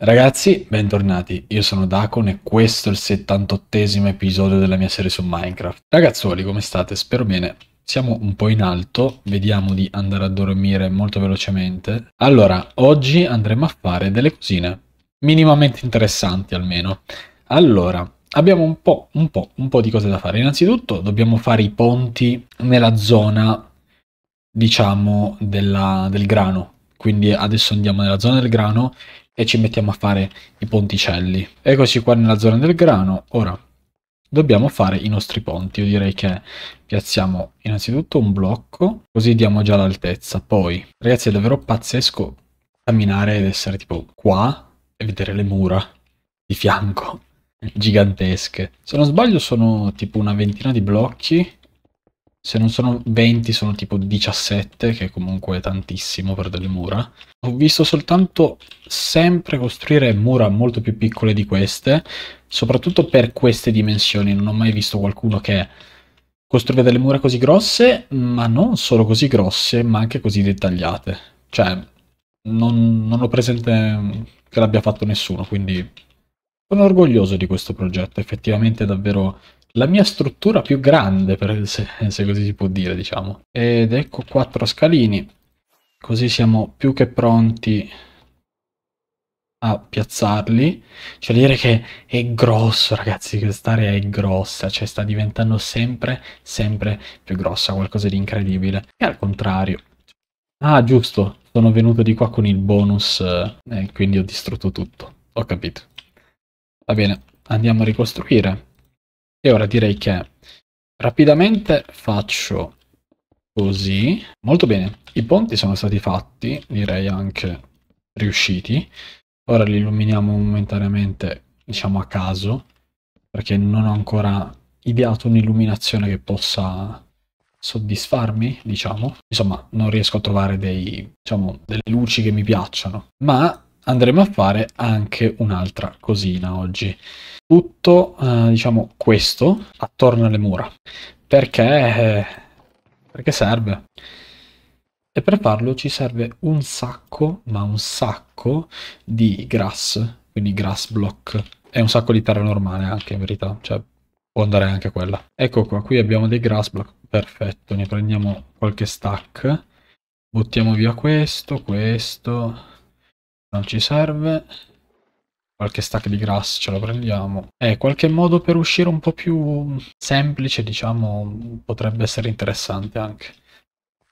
Ragazzi, bentornati, io sono Dacon e questo è il 78esimo episodio della mia serie su Minecraft. Ragazzuoli, come state? Spero bene. Siamo un po' in alto, vediamo di andare a dormire molto velocemente. Allora, oggi andremo a fare delle cosine, minimamente interessanti almeno. Allora, abbiamo un po', un po', un po' di cose da fare. Innanzitutto dobbiamo fare i ponti nella zona, diciamo, della, del grano. Quindi adesso andiamo nella zona del grano e ci mettiamo a fare i ponticelli. Eccoci qua nella zona del grano, ora dobbiamo fare i nostri ponti. Io direi che piazziamo innanzitutto un blocco, così diamo già l'altezza. Poi, ragazzi, è davvero pazzesco camminare ed essere tipo qua e vedere le mura di fianco gigantesche. Se non sbaglio sono tipo una ventina di blocchi se non sono 20 sono tipo 17, che comunque è tantissimo per delle mura. Ho visto soltanto sempre costruire mura molto più piccole di queste, soprattutto per queste dimensioni, non ho mai visto qualcuno che costruiva delle mura così grosse, ma non solo così grosse, ma anche così dettagliate. Cioè, non, non ho presente che l'abbia fatto nessuno, quindi sono orgoglioso di questo progetto, effettivamente è davvero la mia struttura più grande, per, se, se, così si può dire, diciamo. Ed ecco quattro scalini, così siamo più che pronti a piazzarli. Cioè dire che è grosso, ragazzi, quest'area è grossa, cioè sta diventando sempre, sempre più grossa, qualcosa di incredibile. E al contrario. Ah, giusto, sono venuto di qua con il bonus, eh, quindi ho distrutto tutto. Ho capito. Va bene, andiamo a ricostruire. E ora direi che rapidamente faccio così. Molto bene, i ponti sono stati fatti, direi anche riusciti. Ora li illuminiamo momentaneamente, diciamo a caso, perché non ho ancora ideato un'illuminazione che possa soddisfarmi, diciamo. Insomma, non riesco a trovare dei, diciamo, delle luci che mi piacciono. Ma andremo a fare anche un'altra cosina oggi tutto eh, diciamo questo attorno alle mura perché, eh, perché serve e per farlo ci serve un sacco ma un sacco di grass quindi grass block è un sacco di terra normale anche in verità cioè può andare anche quella ecco qua qui abbiamo dei grass block perfetto ne prendiamo qualche stack buttiamo via questo questo non ci serve qualche stack di grass ce lo prendiamo. E qualche modo per uscire un po' più semplice, diciamo, potrebbe essere interessante anche.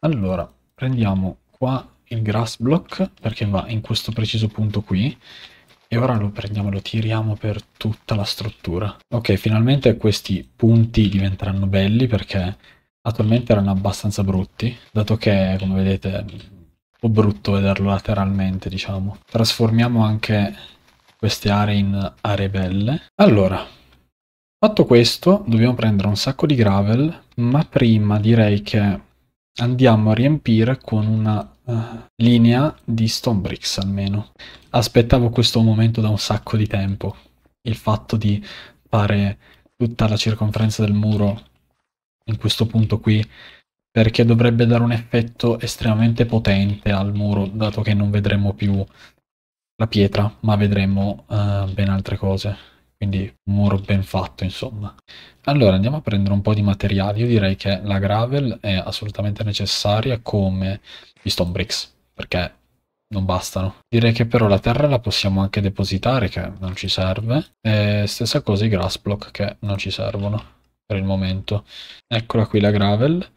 Allora, prendiamo qua il grass block perché va in questo preciso punto qui e ora lo prendiamo, lo tiriamo per tutta la struttura. Ok, finalmente questi punti diventeranno belli perché attualmente erano abbastanza brutti, dato che, come vedete, è un po' brutto vederlo lateralmente, diciamo. Trasformiamo anche queste aree in aree belle. Allora, fatto questo, dobbiamo prendere un sacco di gravel, ma prima direi che andiamo a riempire con una uh, linea di stone bricks almeno. Aspettavo questo momento da un sacco di tempo, il fatto di fare tutta la circonferenza del muro in questo punto qui perché dovrebbe dare un effetto estremamente potente al muro dato che non vedremo più la pietra, ma vedremo uh, ben altre cose. Quindi un muro ben fatto, insomma. Allora, andiamo a prendere un po' di materiali. Io direi che la gravel è assolutamente necessaria come gli stone bricks, perché non bastano. Direi che però la terra la possiamo anche depositare, che non ci serve. E stessa cosa i grass block, che non ci servono per il momento. Eccola qui la gravel.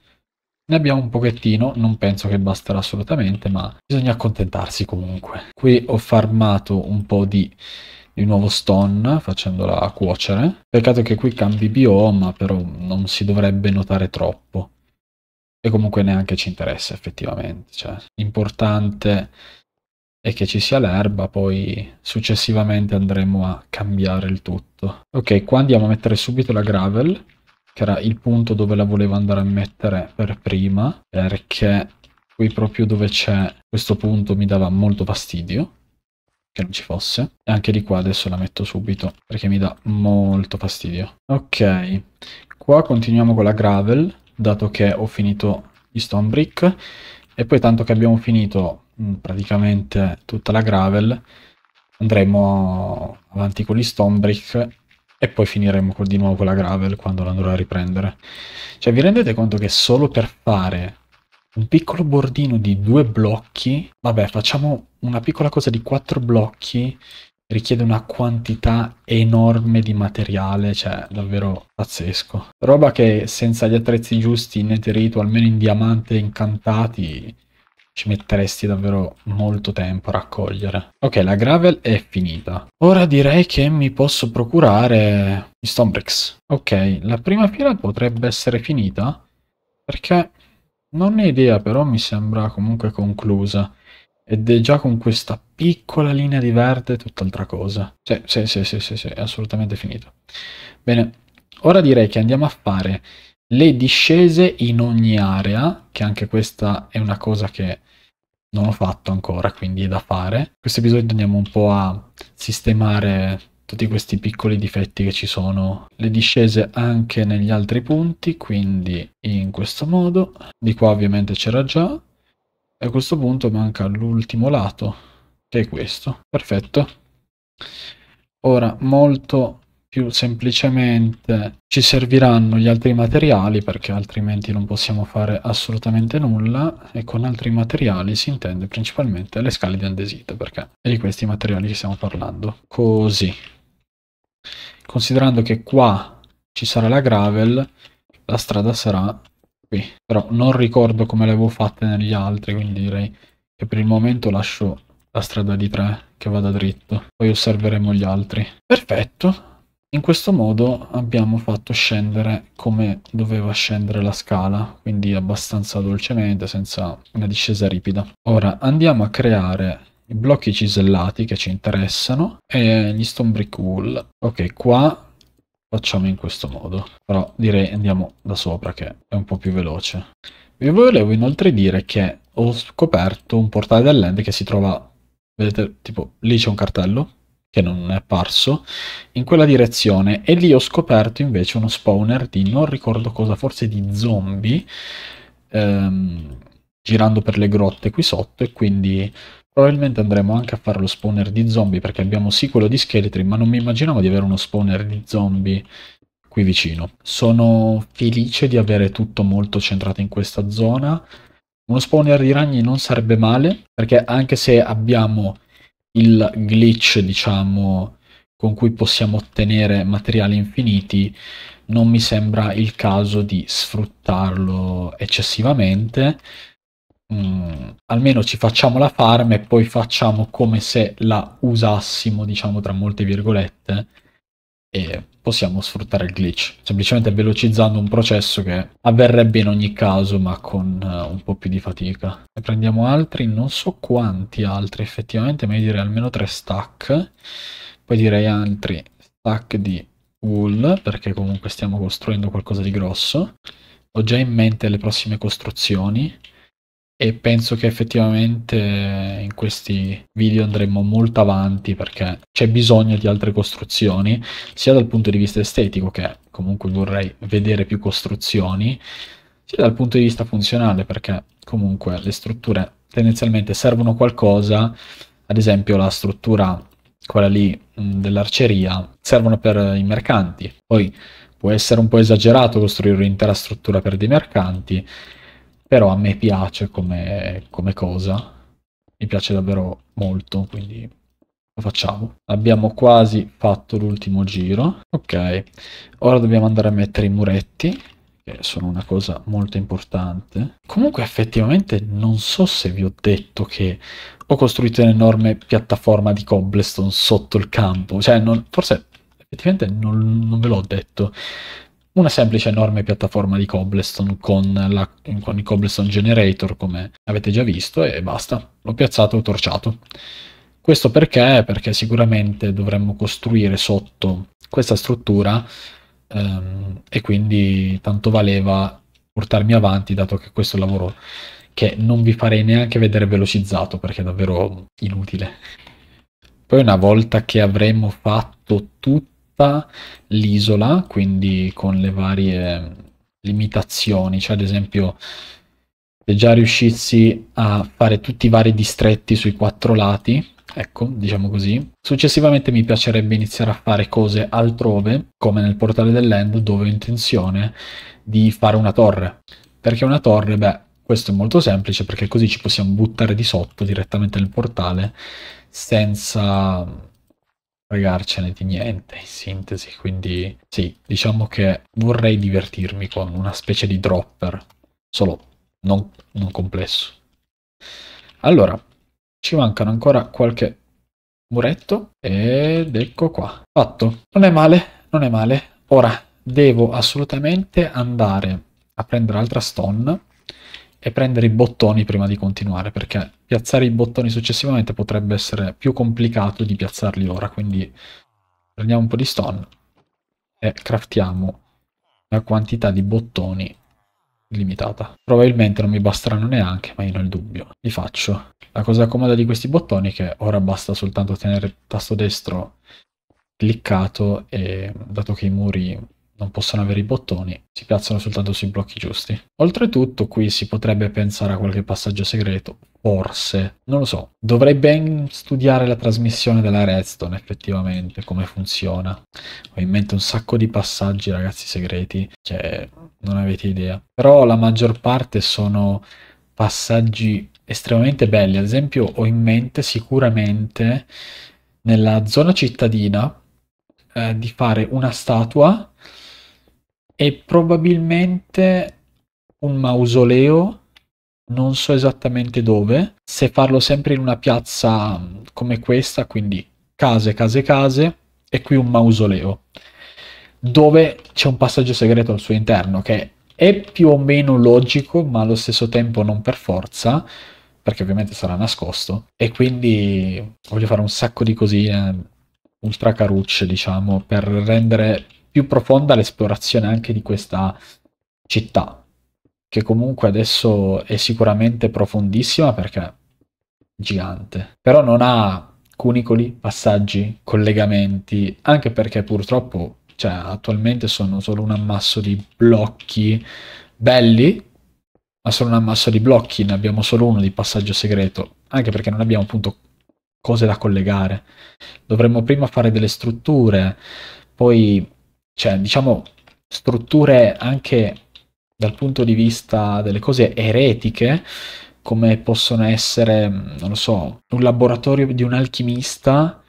Ne abbiamo un pochettino, non penso che basterà assolutamente, ma bisogna accontentarsi comunque. Qui ho farmato un po' di, di nuovo stone facendola cuocere. Peccato che qui cambi bioma, però non si dovrebbe notare troppo. E comunque neanche ci interessa effettivamente. Cioè, l'importante è che ci sia l'erba, poi successivamente andremo a cambiare il tutto. Ok, qua andiamo a mettere subito la gravel che era il punto dove la volevo andare a mettere per prima, perché qui proprio dove c'è questo punto mi dava molto fastidio che non ci fosse. E anche di qua adesso la metto subito, perché mi dà molto fastidio. Ok, qua continuiamo con la gravel, dato che ho finito gli stone brick, e poi tanto che abbiamo finito mm, praticamente tutta la gravel, andremo avanti con gli stone brick e poi finiremo con, di nuovo con la gravel quando l'andrò a riprendere. Cioè vi rendete conto che solo per fare un piccolo bordino di due blocchi, vabbè facciamo una piccola cosa di quattro blocchi, richiede una quantità enorme di materiale, cioè davvero pazzesco. Roba che senza gli attrezzi giusti in eterito, almeno in diamante incantati, ci metteresti davvero molto tempo a raccogliere. Ok, la gravel è finita. Ora direi che mi posso procurare i stonebricks. Ok, la prima fila potrebbe essere finita perché non ne ho idea, però mi sembra comunque conclusa. Ed è già con questa piccola linea di verde tutt'altra cosa. Sì, sì, sì, sì, sì, sì, è assolutamente finito. Bene, ora direi che andiamo a fare le discese in ogni area, che anche questa è una cosa che non ho fatto ancora, quindi è da fare. In questo episodio andiamo un po' a sistemare tutti questi piccoli difetti che ci sono, le discese anche negli altri punti, quindi in questo modo, di qua ovviamente c'era già, e a questo punto manca l'ultimo lato, che è questo, perfetto. Ora, molto più semplicemente ci serviranno gli altri materiali perché altrimenti non possiamo fare assolutamente nulla e con altri materiali si intende principalmente le scale di andesite perché è di questi materiali che stiamo parlando. Così. Considerando che qua ci sarà la gravel, la strada sarà qui. Però non ricordo come le avevo fatte negli altri, quindi direi che per il momento lascio la strada di 3 che vada dritto. Poi osserveremo gli altri. Perfetto, in questo modo abbiamo fatto scendere come doveva scendere la scala, quindi abbastanza dolcemente, senza una discesa ripida. Ora andiamo a creare i blocchi cisellati che ci interessano e gli stone brick wool. Ok, qua facciamo in questo modo, però direi andiamo da sopra che è un po' più veloce. Vi volevo inoltre dire che ho scoperto un portale dell'end che si trova, vedete, tipo lì c'è un cartello, che non è apparso, in quella direzione e lì ho scoperto invece uno spawner di non ricordo cosa, forse di zombie, ehm, girando per le grotte qui sotto e quindi probabilmente andremo anche a fare lo spawner di zombie perché abbiamo sì quello di scheletri, ma non mi immaginavo di avere uno spawner di zombie qui vicino. Sono felice di avere tutto molto centrato in questa zona. Uno spawner di ragni non sarebbe male perché anche se abbiamo il glitch, diciamo, con cui possiamo ottenere materiali infiniti, non mi sembra il caso di sfruttarlo eccessivamente. Mm, almeno ci facciamo la farm e poi facciamo come se la usassimo, diciamo tra molte virgolette, e possiamo sfruttare il glitch, semplicemente velocizzando un processo che avverrebbe in ogni caso ma con uh, un po' più di fatica. Ne prendiamo altri, non so quanti altri effettivamente, ma io direi almeno tre stack, poi direi altri stack di wool perché comunque stiamo costruendo qualcosa di grosso. Ho già in mente le prossime costruzioni e penso che effettivamente in questi video andremo molto avanti perché c'è bisogno di altre costruzioni, sia dal punto di vista estetico che comunque vorrei vedere più costruzioni, sia dal punto di vista funzionale perché comunque le strutture tendenzialmente servono qualcosa, ad esempio la struttura quella lì mm, dell'arceria servono per i mercanti. Poi può essere un po' esagerato costruire un'intera struttura per dei mercanti però a me piace come, come cosa, mi piace davvero molto, quindi lo facciamo. Abbiamo quasi fatto l'ultimo giro, ok, ora dobbiamo andare a mettere i muretti, che sono una cosa molto importante. Comunque effettivamente non so se vi ho detto che ho costruito un'enorme piattaforma di cobblestone sotto il campo, cioè non, forse effettivamente non, non ve l'ho detto, una semplice enorme piattaforma di cobblestone con, la, con il cobblestone generator come avete già visto e basta, l'ho piazzato e ho torciato. Questo perché? Perché sicuramente dovremmo costruire sotto questa struttura ehm, e quindi tanto valeva portarmi avanti dato che questo lavoro che non vi farei neanche vedere velocizzato perché è davvero inutile. Poi una volta che avremo fatto tutto vista l'isola, quindi con le varie limitazioni, cioè ad esempio se già riuscissi a fare tutti i vari distretti sui quattro lati, ecco, diciamo così. Successivamente mi piacerebbe iniziare a fare cose altrove, come nel portale dell'End, dove ho intenzione di fare una torre. Perché una torre, beh, questo è molto semplice, perché così ci possiamo buttare di sotto direttamente nel portale senza fregarcene di niente in sintesi quindi sì diciamo che vorrei divertirmi con una specie di dropper solo non, non complesso allora ci mancano ancora qualche muretto ed ecco qua fatto non è male non è male ora devo assolutamente andare a prendere altra stone e prendere i bottoni prima di continuare, perché piazzare i bottoni successivamente potrebbe essere più complicato di piazzarli ora, quindi prendiamo un po' di stone e craftiamo una quantità di bottoni limitata. Probabilmente non mi basteranno neanche, ma io non ho il dubbio li faccio. La cosa comoda di questi bottoni è che ora basta soltanto tenere il tasto destro cliccato e dato che i muri non possono avere i bottoni, si piazzano soltanto sui blocchi giusti. Oltretutto qui si potrebbe pensare a qualche passaggio segreto, forse, non lo so. Dovrei ben studiare la trasmissione della redstone effettivamente, come funziona. Ho in mente un sacco di passaggi ragazzi segreti, cioè non avete idea. Però la maggior parte sono passaggi estremamente belli, ad esempio ho in mente sicuramente nella zona cittadina eh, di fare una statua e probabilmente un mausoleo, non so esattamente dove, se farlo sempre in una piazza mm, come questa, quindi case, case, case, e qui un mausoleo, dove c'è un passaggio segreto al suo interno che è più o meno logico, ma allo stesso tempo non per forza, perché ovviamente sarà nascosto, e quindi voglio fare un sacco di cosine ultra carucce, diciamo, per rendere più profonda l'esplorazione anche di questa città, che comunque adesso è sicuramente profondissima perché è gigante, però non ha cunicoli, passaggi, collegamenti, anche perché purtroppo cioè, attualmente sono solo un ammasso di blocchi belli, ma sono un ammasso di blocchi, ne abbiamo solo uno di passaggio segreto, anche perché non abbiamo appunto cose da collegare. Dovremmo prima fare delle strutture, poi cioè diciamo strutture anche dal punto di vista delle cose eretiche, come possono essere, non lo so, un laboratorio di un alchimista,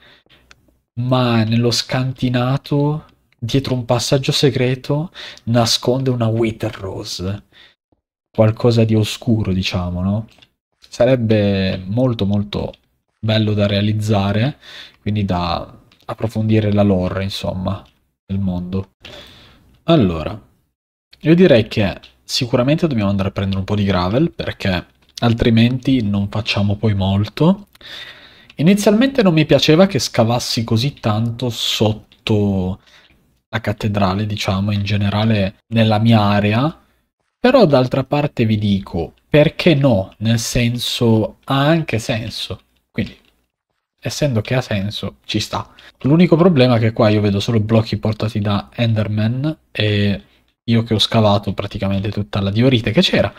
ma nello scantinato, dietro un passaggio segreto, nasconde una Wither Rose, qualcosa di oscuro, diciamo, no? Sarebbe molto molto bello da realizzare, quindi da approfondire la lore, insomma nel mondo. Allora, io direi che sicuramente dobbiamo andare a prendere un po' di gravel perché altrimenti non facciamo poi molto. Inizialmente non mi piaceva che scavassi così tanto sotto la cattedrale, diciamo, in generale nella mia area, però d'altra parte vi dico, perché no? Nel senso, ha anche senso essendo che ha senso, ci sta. L'unico problema è che qua io vedo solo blocchi portati da Enderman e io che ho scavato praticamente tutta la diorite che c'era.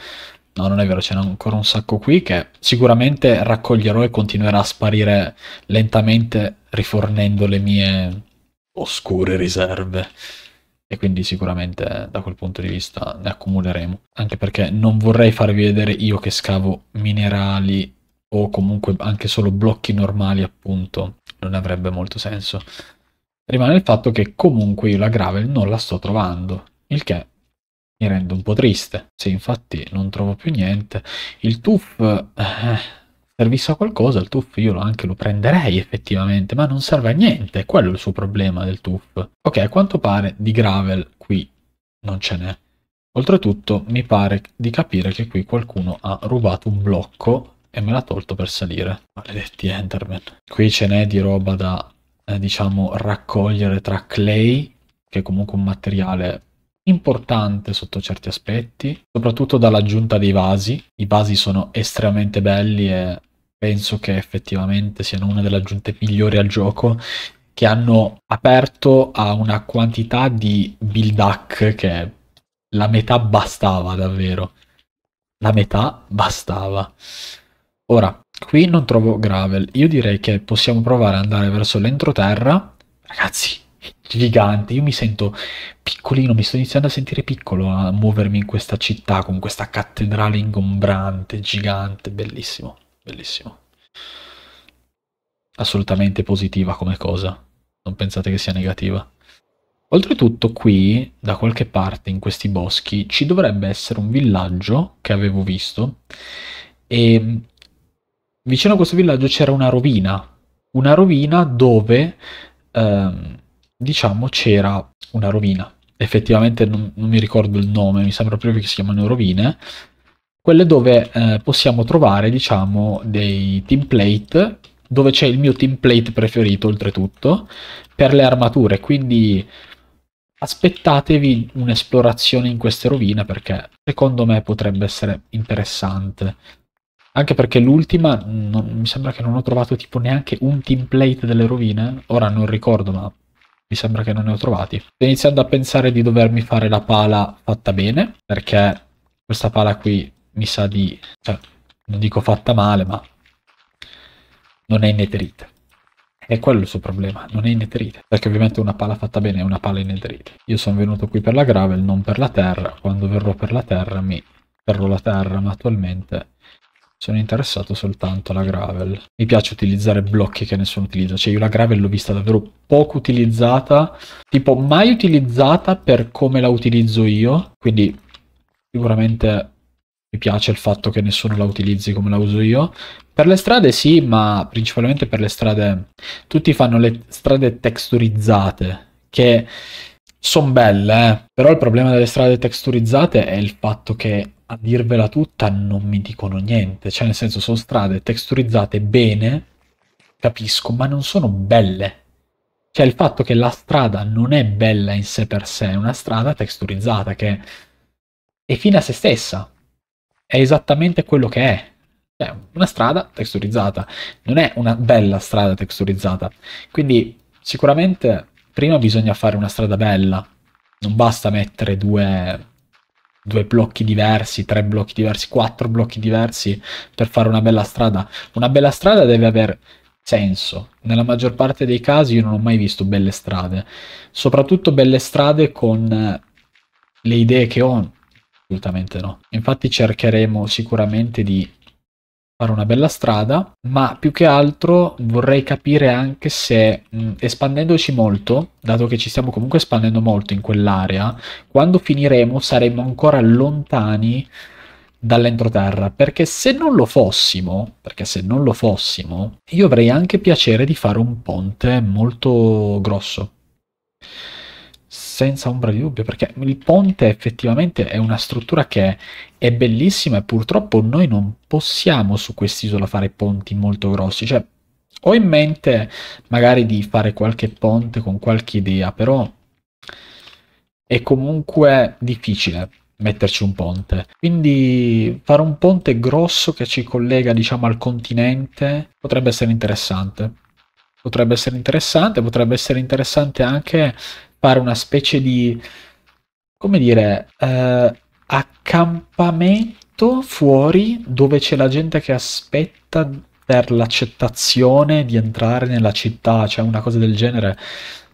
No, non è vero, ce n'è ancora un sacco qui che sicuramente raccoglierò e continuerà a sparire lentamente rifornendo le mie oscure riserve. E quindi sicuramente da quel punto di vista ne accumuleremo. Anche perché non vorrei farvi vedere io che scavo minerali o comunque anche solo blocchi normali appunto non avrebbe molto senso. Rimane il fatto che comunque io la gravel non la sto trovando, il che mi rende un po' triste. Se infatti non trovo più niente, il tuff eh, servisse a qualcosa, il tuff io anche lo prenderei effettivamente, ma non serve a niente, quello è il suo problema del tuff. Ok, a quanto pare di gravel qui non ce n'è. Oltretutto mi pare di capire che qui qualcuno ha rubato un blocco e me l'ha tolto per salire. Maledetti Enderman. Qui ce n'è di roba da, eh, diciamo, raccogliere tra clay, che è comunque un materiale importante sotto certi aspetti, soprattutto dall'aggiunta dei vasi. I vasi sono estremamente belli e penso che effettivamente siano una delle aggiunte migliori al gioco che hanno aperto a una quantità di build hack che la metà bastava davvero. La metà bastava. Ora, qui non trovo gravel. Io direi che possiamo provare ad andare verso l'entroterra. Ragazzi, gigante. Io mi sento piccolino, mi sto iniziando a sentire piccolo a muovermi in questa città con questa cattedrale ingombrante, gigante, bellissimo, bellissimo. Assolutamente positiva come cosa. Non pensate che sia negativa. Oltretutto qui, da qualche parte in questi boschi, ci dovrebbe essere un villaggio che avevo visto e vicino a questo villaggio c'era una rovina, una rovina dove ehm, diciamo c'era una rovina, effettivamente non, non, mi ricordo il nome, mi sembra proprio che si chiamano rovine, quelle dove eh, possiamo trovare diciamo dei template, dove c'è il mio template preferito oltretutto, per le armature, quindi aspettatevi un'esplorazione in queste rovine perché secondo me potrebbe essere interessante. Anche perché l'ultima non, mi sembra che non ho trovato tipo neanche un template delle rovine. Ora non ricordo, ma mi sembra che non ne ho trovati. Sto iniziando a pensare di dovermi fare la pala fatta bene, perché questa pala qui mi sa di... Cioè, non dico fatta male, ma non è in ineterita. È quello il suo problema, non è in ineterita. Perché ovviamente una pala fatta bene è una pala in ineterita. Io sono venuto qui per la gravel, non per la terra. Quando verrò per la terra mi terrò la terra, ma attualmente sono interessato soltanto alla gravel. Mi piace utilizzare blocchi che nessuno utilizza. Cioè io la gravel l'ho vista davvero poco utilizzata. Tipo mai utilizzata per come la utilizzo io. Quindi sicuramente mi piace il fatto che nessuno la utilizzi come la uso io. Per le strade sì, ma principalmente per le strade... Tutti fanno le strade texturizzate. Che sono belle, eh. Però il problema delle strade texturizzate è il fatto che a dirvela tutta non mi dicono niente, cioè nel senso sono strade texturizzate bene, capisco, ma non sono belle. Cioè il fatto che la strada non è bella in sé per sé, è una strada texturizzata che è fine a se stessa, è esattamente quello che è. Cioè, una strada texturizzata, non è una bella strada texturizzata. Quindi sicuramente prima bisogna fare una strada bella, non basta mettere due due blocchi diversi, tre blocchi diversi, quattro blocchi diversi per fare una bella strada. Una bella strada deve avere senso. Nella maggior parte dei casi io non ho mai visto belle strade, soprattutto belle strade con le idee che ho, assolutamente no. Infatti cercheremo sicuramente di fare una bella strada, ma più che altro vorrei capire anche se mh, mm, espandendoci molto, dato che ci stiamo comunque espandendo molto in quell'area, quando finiremo saremo ancora lontani dall'entroterra, perché se non lo fossimo, perché se non lo fossimo, io avrei anche piacere di fare un ponte molto grosso senza ombra di dubbio, perché il ponte effettivamente è una struttura che è bellissima e purtroppo noi non possiamo su quest'isola fare ponti molto grossi, cioè ho in mente magari di fare qualche ponte con qualche idea, però è comunque difficile metterci un ponte. Quindi fare un ponte grosso che ci collega, diciamo, al continente potrebbe essere interessante. Potrebbe essere interessante, potrebbe essere interessante anche fare una specie di, come dire, eh, accampamento fuori dove c'è la gente che aspetta per l'accettazione di entrare nella città, cioè una cosa del genere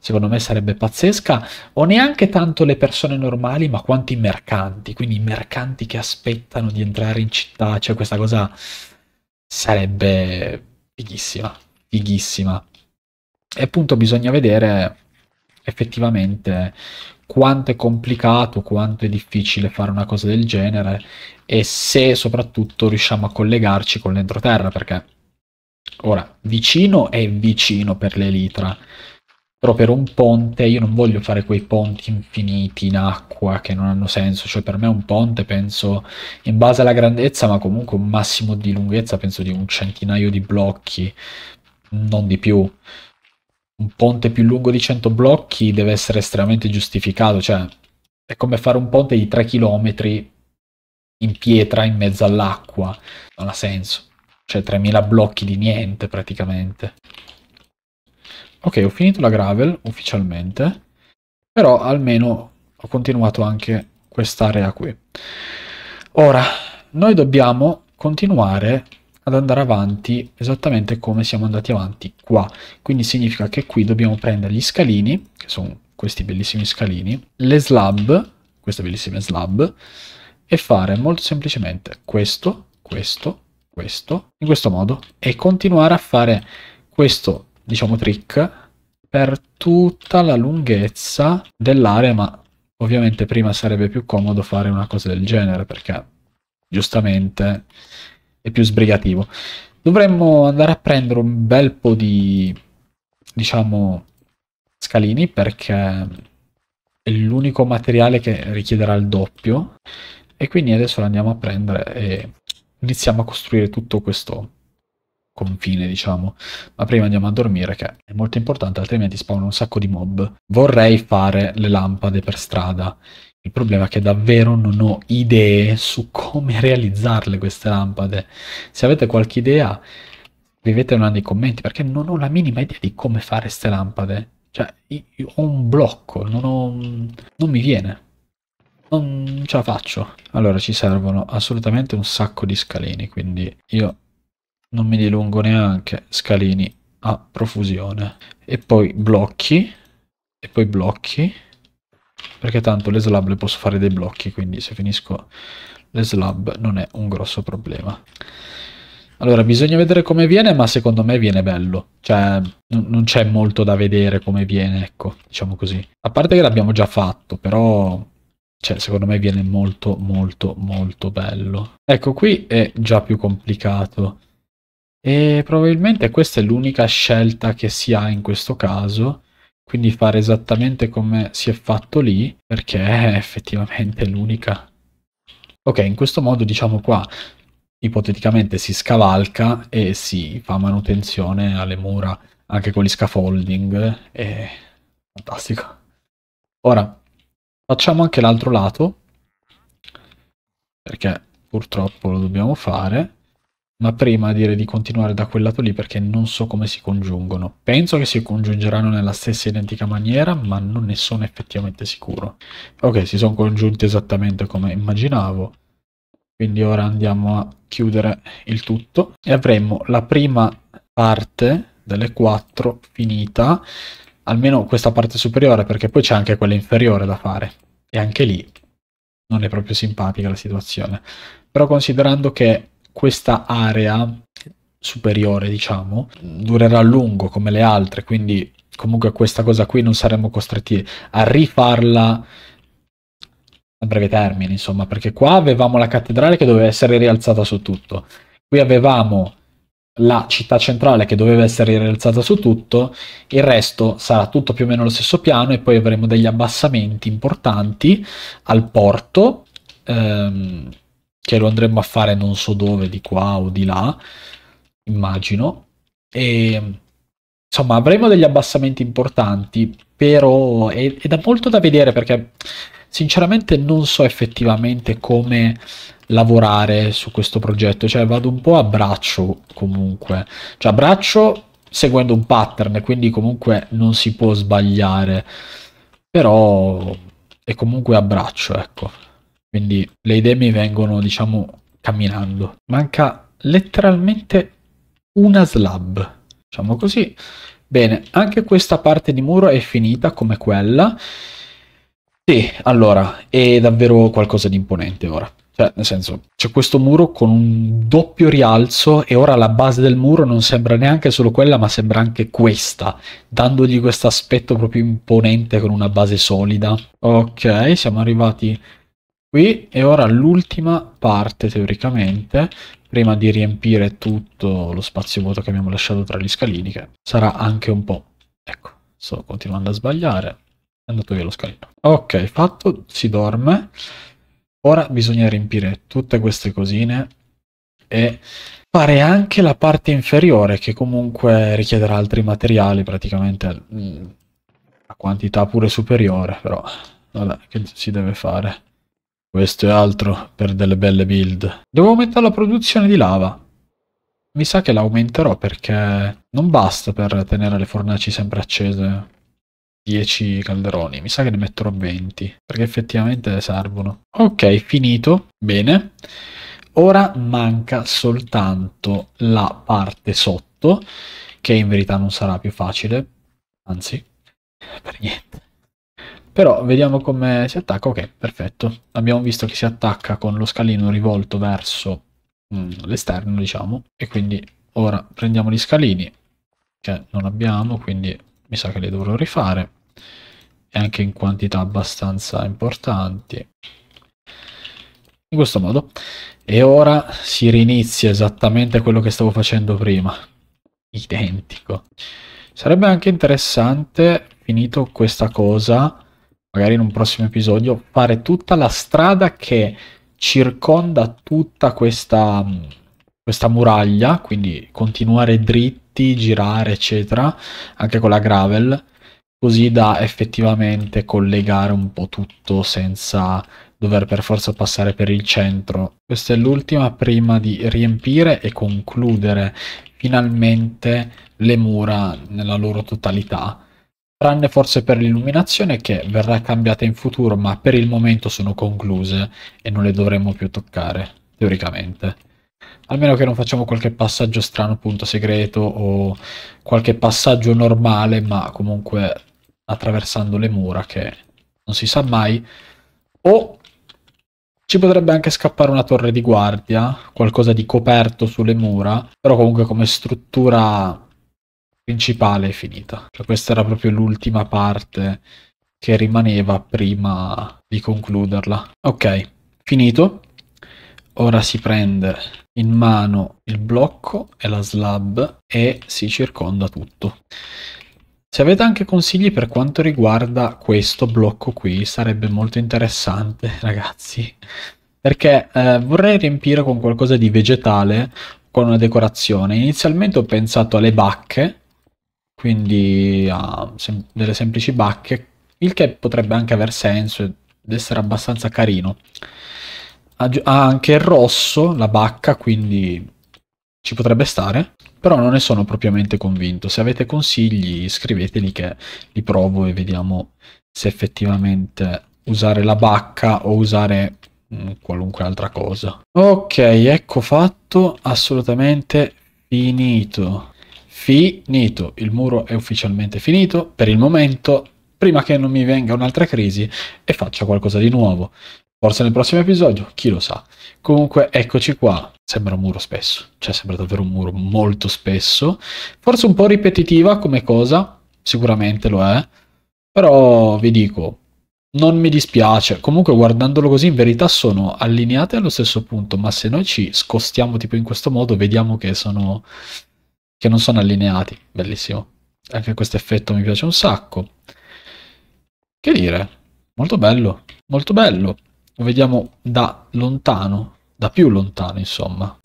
secondo me sarebbe pazzesca, o neanche tanto le persone normali, ma quanto i mercanti, quindi i mercanti che aspettano di entrare in città, cioè questa cosa sarebbe fighissima, fighissima. E appunto bisogna vedere effettivamente quanto è complicato, quanto è difficile fare una cosa del genere e se soprattutto riusciamo a collegarci con l'entroterra, perché ora vicino è vicino per l'elitra, però per un ponte io non voglio fare quei ponti infiniti in acqua che non hanno senso, cioè per me un ponte penso in base alla grandezza, ma comunque un massimo di lunghezza penso di un centinaio di blocchi, non di più un ponte più lungo di 100 blocchi deve essere estremamente giustificato, cioè è come fare un ponte di 3 km in pietra in mezzo all'acqua, non ha senso, cioè 3000 blocchi di niente praticamente. Ok, ho finito la gravel ufficialmente, però almeno ho continuato anche quest'area qui. Ora, noi dobbiamo continuare ad andare avanti esattamente come siamo andati avanti qua quindi significa che qui dobbiamo prendere gli scalini che sono questi bellissimi scalini le slab queste bellissime slab e fare molto semplicemente questo questo questo in questo modo e continuare a fare questo diciamo trick per tutta la lunghezza dell'area ma ovviamente prima sarebbe più comodo fare una cosa del genere perché giustamente e più sbrigativo. Dovremmo andare a prendere un bel po' di, diciamo, scalini perché è l'unico materiale che richiederà il doppio e quindi adesso lo andiamo a prendere e iniziamo a costruire tutto questo confine, diciamo. Ma prima andiamo a dormire, che è molto importante, altrimenti spawnano un sacco di mob. Vorrei fare le lampade per strada il problema è che davvero non ho idee su come realizzarle queste lampade. Se avete qualche idea, scrivetela nei commenti, perché non ho la minima idea di come fare queste lampade. Cioè, ho un blocco, non, ho, non mi viene. Non ce la faccio. Allora, ci servono assolutamente un sacco di scalini, quindi io non mi dilungo neanche. Scalini a profusione. E poi blocchi, e poi blocchi perché tanto le slab le posso fare dei blocchi quindi se finisco le slab non è un grosso problema allora bisogna vedere come viene ma secondo me viene bello cioè non c'è molto da vedere come viene ecco diciamo così a parte che l'abbiamo già fatto però cioè, secondo me viene molto molto molto bello ecco qui è già più complicato e probabilmente questa è l'unica scelta che si ha in questo caso quindi fare esattamente come si è fatto lì perché è effettivamente l'unica. Ok, in questo modo diciamo qua ipoteticamente si scavalca e si fa manutenzione alle mura anche con gli scaffolding e fantastico. Ora facciamo anche l'altro lato perché purtroppo lo dobbiamo fare ma prima direi di continuare da quel lato lì perché non so come si congiungono. Penso che si congiungeranno nella stessa identica maniera, ma non ne sono effettivamente sicuro. Ok, si sono congiunti esattamente come immaginavo. Quindi ora andiamo a chiudere il tutto e avremo la prima parte delle quattro finita, almeno questa parte superiore, perché poi c'è anche quella inferiore da fare. E anche lì non è proprio simpatica la situazione. Però considerando che questa area superiore, diciamo, durerà a lungo come le altre, quindi comunque questa cosa qui non saremmo costretti a rifarla a breve termine, insomma, perché qua avevamo la cattedrale che doveva essere rialzata su tutto. Qui avevamo la città centrale che doveva essere rialzata su tutto, il resto sarà tutto più o meno lo stesso piano e poi avremo degli abbassamenti importanti al porto. Ehm, che lo andremo a fare non so dove, di qua o di là, immagino. E insomma, avremo degli abbassamenti importanti, però è, è, da molto da vedere perché sinceramente non so effettivamente come lavorare su questo progetto, cioè vado un po' a braccio comunque, cioè a braccio seguendo un pattern, quindi comunque non si può sbagliare, però è comunque a braccio, ecco. Quindi le idee mi vengono, diciamo, camminando. Manca letteralmente una slab, diciamo così. Bene, anche questa parte di muro è finita come quella. Sì, allora, è davvero qualcosa di imponente ora. Cioè, nel senso, c'è questo muro con un doppio rialzo e ora la base del muro non sembra neanche solo quella, ma sembra anche questa, dandogli questo aspetto proprio imponente con una base solida. Ok, siamo arrivati qui e ora l'ultima parte teoricamente prima di riempire tutto lo spazio vuoto che abbiamo lasciato tra gli scalini che sarà anche un po' ecco sto continuando a sbagliare è andato via lo scalino ok fatto si dorme ora bisogna riempire tutte queste cosine e fare anche la parte inferiore che comunque richiederà altri materiali praticamente mm, a quantità pure superiore però vabbè che si deve fare questo è altro per delle belle build. Devo aumentare la produzione di lava. Mi sa che l'aumenterò perché non basta per tenere le fornaci sempre accese. 10 calderoni, mi sa che ne metterò 20 perché effettivamente servono. Ok, finito. Bene. Ora manca soltanto la parte sotto che in verità non sarà più facile, anzi per niente però vediamo come si attacca. Ok, perfetto. Abbiamo visto che si attacca con lo scalino rivolto verso mm, l'esterno, diciamo. E quindi ora prendiamo gli scalini che non abbiamo, quindi mi sa che li dovrò rifare. E anche in quantità abbastanza importanti in questo modo e ora si rinizia esattamente quello che stavo facendo prima identico sarebbe anche interessante finito questa cosa magari in un prossimo episodio, fare tutta la strada che circonda tutta questa, mm, questa muraglia, quindi continuare dritti, girare, eccetera, anche con la gravel, così da effettivamente collegare un po' tutto senza dover per forza passare per il centro. Questa è l'ultima prima di riempire e concludere finalmente le mura nella loro totalità tranne forse per l'illuminazione che verrà cambiata in futuro, ma per il momento sono concluse e non le dovremmo più toccare, teoricamente. Almeno che non facciamo qualche passaggio strano, punto segreto o qualche passaggio normale, ma comunque attraversando le mura che non si sa mai. O ci potrebbe anche scappare una torre di guardia, qualcosa di coperto sulle mura, però comunque come struttura principale è finita. Cioè, questa era proprio l'ultima parte che rimaneva prima di concluderla. Ok, finito. Ora si prende in mano il blocco e la slab e si circonda tutto. Se avete anche consigli per quanto riguarda questo blocco qui, sarebbe molto interessante, ragazzi. Perché eh, vorrei riempire con qualcosa di vegetale, con una decorazione. Inizialmente ho pensato alle bacche, quindi ha sem- delle semplici bacche, il che potrebbe anche aver senso ed essere abbastanza carino. Ha, ha anche il rosso, la bacca, quindi ci potrebbe stare, però non ne sono propriamente convinto. Se avete consigli scriveteli che li provo e vediamo se effettivamente usare la bacca o usare mm, qualunque altra cosa. Ok, ecco fatto, assolutamente finito finito. Il muro è ufficialmente finito per il momento, prima che non mi venga un'altra crisi e faccia qualcosa di nuovo. Forse nel prossimo episodio, chi lo sa. Comunque, eccoci qua. Sembra un muro spesso, cioè sembra davvero un muro molto spesso. Forse un po' ripetitiva come cosa, sicuramente lo è. Però vi dico, non mi dispiace. Comunque, guardandolo così, in verità sono allineate allo stesso punto. Ma se noi ci scostiamo tipo in questo modo, vediamo che sono che non sono allineati. Bellissimo. Anche questo effetto mi piace un sacco. Che dire, molto bello, molto bello. Lo vediamo da lontano, da più lontano insomma.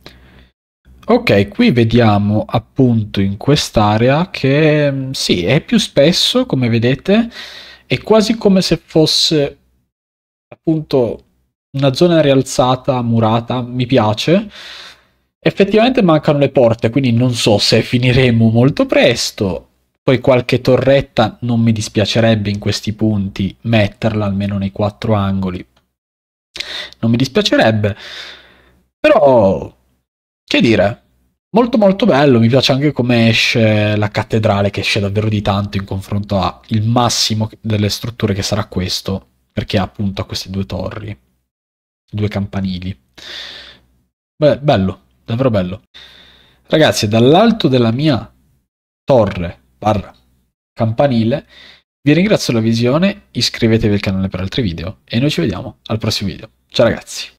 Ok, qui vediamo appunto in quest'area che mm, sì, è più spesso come vedete, è quasi come se fosse appunto una zona rialzata, murata, mi piace Effettivamente mancano le porte, quindi non so se finiremo molto presto. Poi qualche torretta non mi dispiacerebbe in questi punti metterla almeno nei quattro angoli. Non mi dispiacerebbe. Però, che dire, molto molto bello, mi piace anche come esce la cattedrale che esce davvero di tanto in confronto al massimo delle strutture che sarà questo, perché appunto ha queste due torri, due campanili. Beh, bello, davvero bello. Ragazzi, dall'alto della mia torre barra campanile vi ringrazio la visione, iscrivetevi al canale per altri video e noi ci vediamo al prossimo video. Ciao ragazzi!